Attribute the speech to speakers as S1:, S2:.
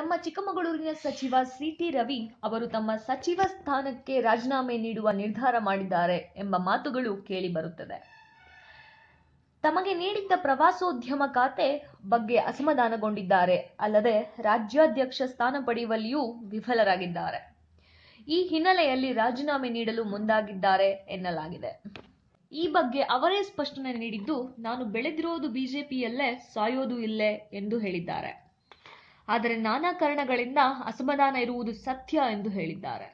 S1: ನಮ್ಮ ಚಿಕ್ಕಮಗಳೂರಿನ ಸಚಿವ ಸಿಟಿ ರವಿ ಅವರು ತಮ್ಮ ಸಚಿವ ಸ್ಥಾನಕ್ಕೆ ರಾಜೀನಾಮೆ ನೀಡುವ ನಿರ್ಧಾರ ಮಾಡಿದ್ದಾರೆ ಎಂಬ ಮಾತುಗಳು ಕೇಳಿಬರುತ್ತದೆ ತಮಗೆ ನೀಡಿದ್ದ ಪ್ರವಾಸೋದ್ಯಮ ಖಾತೆ ಬಗ್ಗೆ ಅಸಮಾಧಾನಗೊಂಡಿದ್ದಾರೆ ಅಲ್ಲದೆ ರಾಜ್ಯಾಧ್ಯಕ್ಷ ಸ್ಥಾನ ಪಡೆಯುವಲ್ಲಿಯೂ ವಿಫಲರಾಗಿದ್ದಾರೆ ಈ ಹಿನ್ನೆಲೆಯಲ್ಲಿ ರಾಜೀನಾಮೆ ನೀಡಲು ಮುಂದಾಗಿದ್ದಾರೆ ಎನ್ನಲಾಗಿದೆ ಈ ಬಗ್ಗೆ ಅವರೇ ಸ್ಪಷ್ಟನೆ ನೀಡಿದ್ದು ನಾನು ಬೆಳೆದಿರೋದು ಬಿಜೆಪಿಯಲ್ಲೇ ಸಾಯೋದು ಇಲ್ಲೇ ಎಂದು ಹೇಳಿದ್ದಾರೆ ಆದರೆ ನಾನಾ ಕಾರಣಗಳಿಂದ ಅಸಮಾಧಾನ ಇರುವುದು ಸತ್ಯ ಎಂದು ಹೇಳಿದ್ದಾರೆ